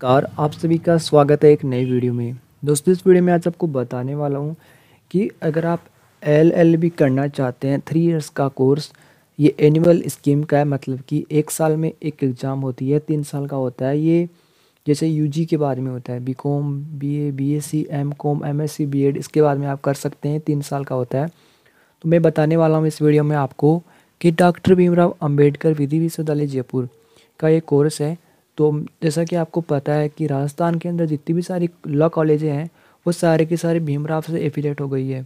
car आप सभी का स्वागत है एक नई वीडियो में दोस्तों इस वीडियो में आज आपको बताने वाला हूँ कि अगर आप एल एल बी करना चाहते हैं थ्री इयर्स का कोर्स ये एनुअल स्कीम का है मतलब कि एक साल में एक एग्ज़ाम होती है तीन साल का होता है ये जैसे यूजी के बाद में होता है B Com B A B S C M Com M S C B Ed इसके बाद में आप कर सकते हैं तीन साल का होता है तो मैं बताने वाला हूँ इस वीडियो में आपको कि डॉक्टर भीमराव अम्बेडकर विधि विश्वविद्यालय जयपुर का ये कोर्स है तो जैसा कि आपको पता है कि राजस्थान के अंदर जितनी भी सारी लॉ कॉलेजें हैं वो सारे के सारे भीमराव से एफिलेट हो गई है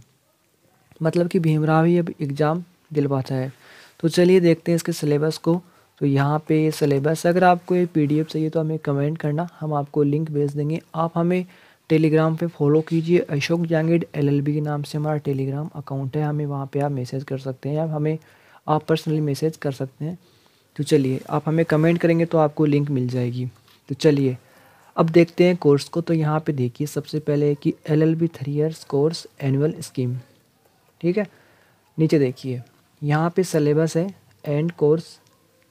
मतलब कि भीमराव ही अब एग्ज़ाम दिलवाता है तो चलिए देखते हैं इसके सिलेबस को तो यहाँ पे ये सिलेबस अगर आपको ये पीडीएफ चाहिए तो हमें कमेंट करना हम आपको लिंक भेज देंगे आप हमें टेलीग्राम पे फॉलो कीजिए अशोक जांगिड एलएलबी के नाम से हमारा टेलीग्राम अकाउंट है हमें वहाँ पे आप मैसेज कर सकते हैं या हमें आप पर्सनली मैसेज कर सकते हैं तो चलिए आप हमें कमेंट करेंगे तो आपको लिंक मिल जाएगी तो चलिए अब देखते हैं कोर्स को तो यहाँ पे देखिए सबसे पहले कि L L B three years course annual scheme ठीक है नीचे देखिए यहाँ पे सलेबस है एंड कोर्स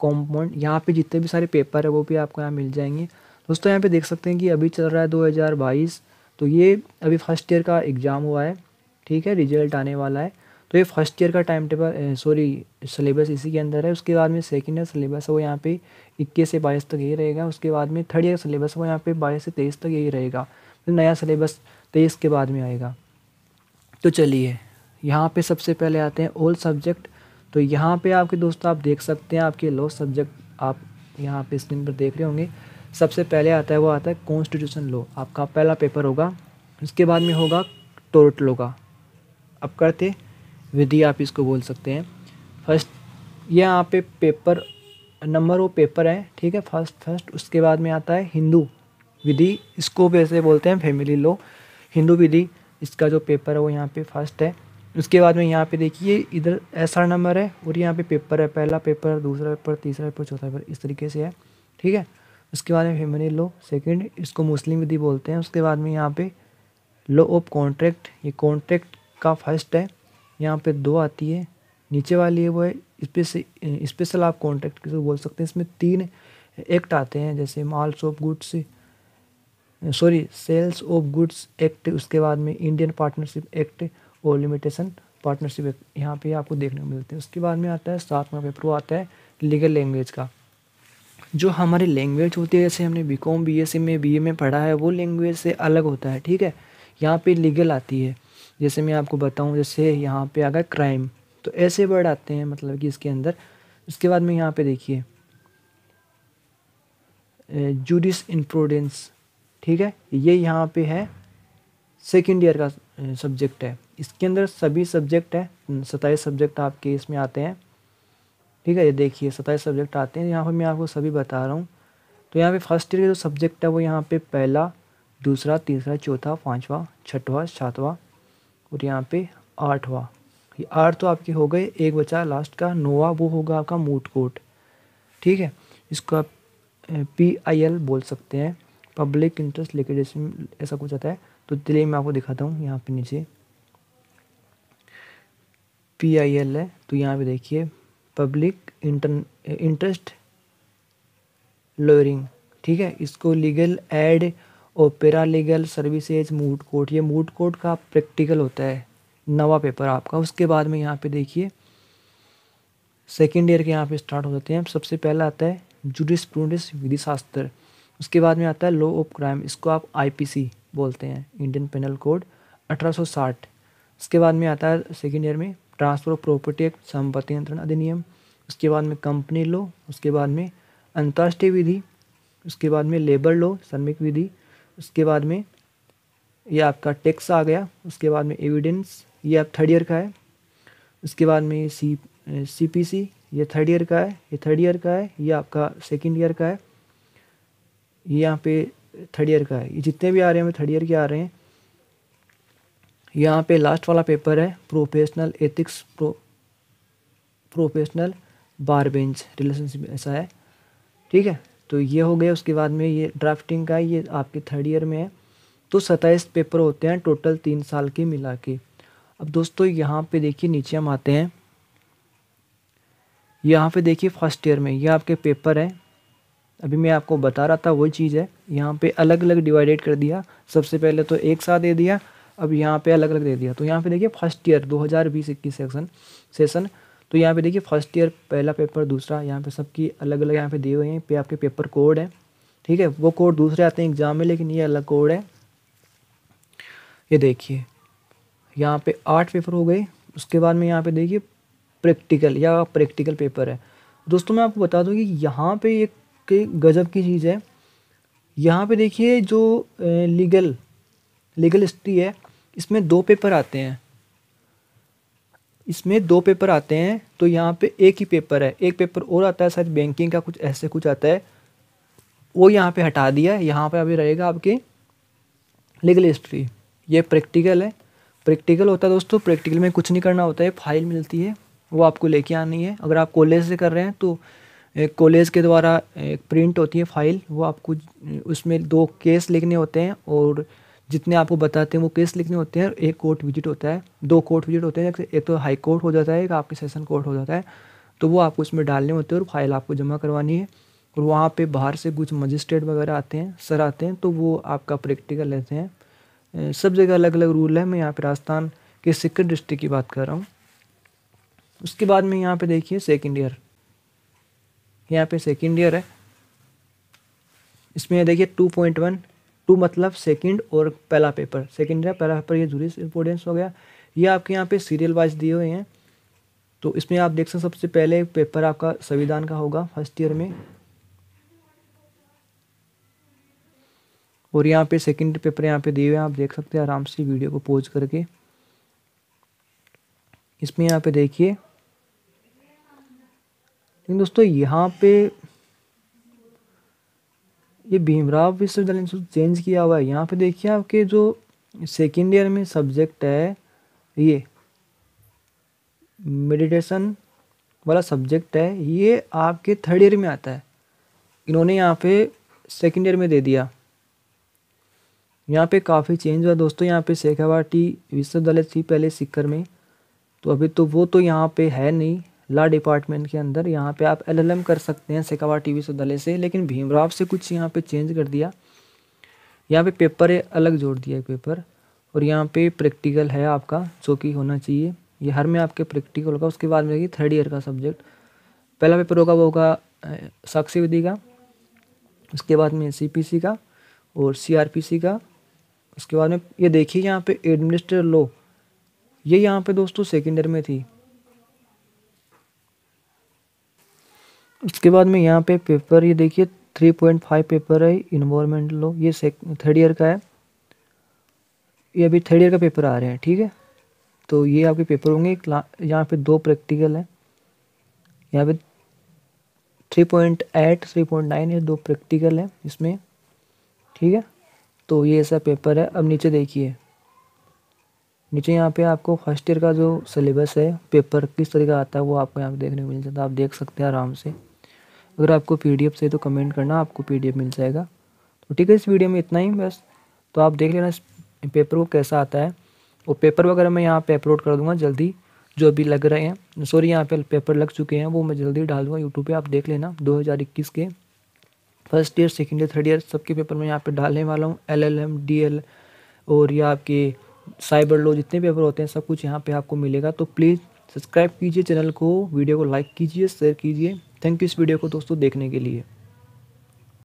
कॉम्पोनेंट यहाँ पे जितने भी सारे पेपर है वो भी आपको यहाँ मिल जाएंगे दोस्तों यहाँ पे देख सकते हैं कि अभी चल रहा है 2022 तो ये अभी फर्स्ट ईयर का एग्ज़ाम हुआ है ठीक है रिजल्ट आने वाला है तो ये फर्स्ट ईयर का टाइम टेबल सॉरी सलेबस इसी के अंदर है उसके बाद में सेकेंड ईयर सलेबस वो यहाँ पे इक्कीस से बाईस तक यही रहेगा उसके बाद में थर्ड ईयर सलेबस वो यहाँ पे बाईस से तेईस तक यही रहेगा तो नया सलेबस तेईस के बाद में आएगा तो चलिए यहाँ पे सबसे पहले आते हैं ओल्ड सब्जेक्ट तो यहाँ पे आपके दोस्तों आप देख सकते हैं आपके लॉ सब्जेक्ट आप यहाँ पे स्क्रीन पर देख रहे होंगे सबसे पहले आता है वो आता है कॉन्स्टिट्यूशन लॉ आपका पहला पेपर होगा उसके बाद में होगा टोरट लॉ का अब करते विधि आप इसको बोल सकते हैं फर्स्ट ये यहाँ पे पेपर नंबर वो पेपर है ठीक है फर्स्ट फर्स्ट उसके बाद में आता है हिंदू विधि इसको वैसे बोलते हैं फैमिली लो हिंदू विधि इसका जो पेपर है वो यहाँ पे फर्स्ट है उसके बाद में यहाँ पे देखिए इधर ऐसा नंबर है और यहाँ पे पेपर है पहला पेपर दूसरा पेपर तीसरा पेपर चौथा पेपर इस तरीके से है ठीक है उसके बाद में फैमिली लो सेकेंड इसको मुस्लिम विधि बोलते हैं उसके बाद में यहाँ पे लो ऑफ कॉन्ट्रैक्ट ये कॉन्ट्रैक्ट का फर्स्ट है यहाँ पे दो आती है नीचे वाली है वो है स्पेशल स्पेशल आप कॉन्ट्रैक्ट के बोल सकते हैं इसमें तीन एक्ट आते हैं जैसे malls of goods sorry sales of goods act उसके बाद में इंडियन पार्टनरशिप एक्ट और लिमिटेशन पार्टनरशिप एक्ट यहाँ पे आपको देखने को मिलते हैं उसके बाद में आता है सातवां पेपर वो आता है लीगल लैंग्वेज का जो हमारी लैंग्वेज होती है जैसे हमने बी कॉम बी एस में बी ए में पढ़ा है वो लैंग्वेज से अलग होता है ठीक है यहाँ पे लीगल आती है जैसे मैं आपको बताऊँ जैसे यहाँ पे आ गया क्राइम तो ऐसे वर्ड आते हैं मतलब कि इसके अंदर उसके बाद में यहाँ पे देखिए जूडिस इन्फ्रोडेंस ठीक है ये यहाँ पे है सेकेंड ईयर का सब्जेक्ट है इसके अंदर सभी सब्जेक्ट है सताईस सब्जेक्ट आपके इसमें आते हैं ठीक है ये देखिए सताईस सब्जेक्ट आते हैं यहाँ पर मैं आपको सभी बता रहा हूँ तो यहाँ पे फर्स्ट ईयर का जो सब्जेक्ट है वो यहाँ पे पहला दूसरा तीसरा चौथा पाँचवा छठवा सातवां और यहाँ पे आठवा ये आठ तो आपके हो गए एक बचा लास्ट का नोवा वो होगा आपका मूट कोट ठीक है इसको आप पी आई एल बोल सकते हैं पब्लिक इंटरेस्ट लिक्विडेशन ऐसा कुछ आता है तो दिल्ली मैं आपको दिखाता हूँ यहाँ पे नीचे पी आई एल है तो यहाँ पे देखिए पब्लिक इंटर इंटरेस्ट लोअरिंग ठीक है इसको लीगल एड और para legal services moot court ये मूड कोर्ट का प्रैक्टिकल होता है नवा पेपर आपका उसके बाद में यहाँ पे देखिए सेकेंड ईयर के यहाँ पे स्टार्ट हो जाते हैं सबसे पहला आता है जुडिस प्रूडिस विधि शास्त्र उसके बाद में आता है लॉ ऑफ क्राइम इसको आप आईपीसी बोलते हैं इंडियन पेनल कोड 1860 उसके बाद में आता है सेकेंड ईयर में ट्रांसफर ऑफ प्रॉपर्टी एक्ट संपत्ति नियंत्रण अधिनियम उसके बाद में कंपनी लॉ उसके बाद में अंतर्राष्ट्रीय विधि उसके बाद में लेबर लॉ श्रमिक विधि उसके बाद में ये आपका टैक्स आ गया उसके बाद में एविडेंस ये आप थर्ड ईयर का है उसके बाद में सी सी पी सी ये थर्ड ईयर का है ये थर्ड ईयर का है ये आपका सेकेंड ईयर का है ये यहाँ पे थर्ड ईयर का है ये जितने भी आ रहे हैं वो थर्ड ईयर के आ रहे हैं यहाँ पे लास्ट वाला पेपर है professional ethics pro professional bar bench relationship ऐसा है ठीक है तो ये हो गया उसके बाद में ये ड्राफ्टिंग का ये आपके थर्ड ईयर में है तो सत्ताईस पेपर होते हैं टोटल तीन साल के मिला के अब दोस्तों यहाँ पे देखिए नीचे हम आते हैं यहाँ पे देखिए फर्स्ट ईयर में ये आपके पेपर है अभी मैं आपको बता रहा था वही चीज़ है यहाँ पे अलग अलग डिवाइडेड कर दिया सबसे पहले तो एक साथ दे दिया अब यहाँ पे अलग अलग दे दिया तो यहाँ पे देखिए फर्स्ट ईयर बीस इक्कीस सेक्शन सेशन तो यहाँ पे देखिए फर्स्ट ईयर पहला पेपर दूसरा यहाँ पे सबकी अलग अलग यहाँ पे दिए हुए हैं पे आपके पेपर कोड है ठीक है वो कोड दूसरे आते हैं एग्ज़ाम में लेकिन ये अलग कोड है ये देखिए यहाँ पे आठ पेपर हो गए उसके बाद में यहाँ पे देखिए प्रैक्टिकल या प्रैक्टिकल पेपर है दोस्तों मैं आपको बता दूँ कि यहाँ पर एक गजब की चीज़ है यहाँ पर देखिए जो लीगल लीगल हिस्ट्री है इसमें दो पेपर आते हैं इसमें दो पेपर आते हैं तो यहाँ पे एक ही पेपर है एक पेपर और आता है शायद बैंकिंग का कुछ ऐसे कुछ आता है वो यहाँ पे हटा दिया है यहाँ पर अभी रहेगा आपके लीगल हिस्ट्री ये प्रैक्टिकल है प्रैक्टिकल होता है दोस्तों प्रैक्टिकल में कुछ नहीं करना होता है फाइल मिलती है वो आपको लेके आनी है अगर आप कॉलेज से कर रहे हैं तो कॉलेज के द्वारा एक प्रिंट होती है फाइल वो आपको उसमें दो केस लिखने होते हैं और जितने आपको बताते हैं वो केस लिखने होते हैं एक कोर्ट विजिट होता है दो कोर्ट विजिट होते हैं एक तो हाई कोर्ट हो जाता है एक आपके सेशन कोर्ट हो जाता है तो वो आपको इसमें डालने होते हैं और फाइल आपको जमा करवानी है और वहाँ पे बाहर से कुछ मजिस्ट्रेट वगैरह आते हैं सर आते हैं तो वो आपका प्रैक्टिकल लेते हैं सब जगह अलग अलग रूल है मैं यहाँ पे राजस्थान के सिक्किम डिस्ट्रिक्ट की बात कर रहा हूँ उसके बाद में यहाँ पे देखिए सेकंड ईयर यहाँ पे सेकंड ईयर है इसमें देखिए टू पॉइंट वन टू मतलब सेकंड और पहला पेपर सेकंड या पहला पेपर ये जूरिस इम्पोर्टेंस हो गया ये आपके यहाँ पे सीरियल वाइज दिए हुए हैं तो इसमें आप देख सकते सबसे पहले पेपर आपका संविधान का होगा फर्स्ट ईयर में और यहाँ पे सेकंड पेपर यहाँ पे दिए हुए हैं आप देख सकते हैं आराम से वीडियो को पोज करके इसमें यहाँ पे देखिए लेकिन दोस्तों यहाँ पे ये भीमराव विश्वविद्यालय इंस्टीट्यूट चेंज किया हुआ है यहाँ पे देखिए आपके जो सेकेंड ईयर में सब्जेक्ट है ये मेडिटेशन वाला सब्जेक्ट है ये आपके थर्ड ईयर में आता है इन्होंने यहाँ पे सेकेंड ईयर में दे दिया यहाँ पे काफ़ी चेंज हुआ दोस्तों यहाँ पे शेखावाटी विश्वविद्यालय थी पहले सिक्कर में तो अभी तो वो तो यहाँ पे है नहीं लॉ डिपार्टमेंट के अंदर यहाँ पे आप एलएलएम कर सकते हैं सेकावा टी सौदालय से लेकिन भीमराव से कुछ यहाँ पे चेंज कर दिया यहाँ पे पेपर अलग जोड़ दिया है पेपर और यहाँ पे प्रैक्टिकल है आपका जो कि होना चाहिए ये हर में आपके प्रैक्टिकल होगा उसके बाद में रहेगी थर्ड ईयर का सब्जेक्ट पहला पेपर होगा वो होगा साक्षी विधि का उसके बाद में सी का और सी का उसके बाद में ये देखिए यहाँ पे एडमिनिस्ट्रेटर लॉ ये यहाँ पे दोस्तों सेकेंड ईयर में थी उसके बाद में यहाँ पे पेपर ये देखिए थ्री पॉइंट फाइव पेपर है इन्वायरमेंट लो ये थर्ड ईयर का है ये अभी थर्ड ईयर का पेपर आ रहे हैं ठीक है तो ये आपके पेपर होंगे एक यहाँ पे दो प्रैक्टिकल हैं यहाँ पे three point eight three point nine ये दो प्रैक्टिकल हैं इसमें ठीक है तो ये ऐसा पेपर है अब नीचे देखिए नीचे यहाँ पे आपको फर्स्ट ईयर का जो सिलेबस है पेपर किस तरीके का आता है वो आपको यहाँ पे देखने को मिल जाता है आप देख सकते हैं आराम से अगर आपको पी चाहिए तो कमेंट करना आपको पी मिल जाएगा तो ठीक है इस वीडियो में इतना ही बस तो आप देख लेना इस पेपर को कैसा आता है और पेपर वगैरह मैं यहाँ पे अपलोड कर दूँगा जल्दी जो अभी लग रहे हैं सॉरी यहाँ पे पेपर लग चुके हैं वो मैं जल्दी डाल दूँगा यूट्यूब पर आप देख लेना इक्कीस के first year second year third year सबके पेपर मैं यहाँ पर डालने वाला हूँ L L M D L और या आपके साइबर लो जितने पेपर होते हैं सब कुछ यहाँ पर आपको मिलेगा तो प्लीज़ सब्सक्राइब कीजिए चैनल को वीडियो को लाइक कीजिए शेयर कीजिए थैंक यू इस वीडियो को दोस्तों देखने के लिए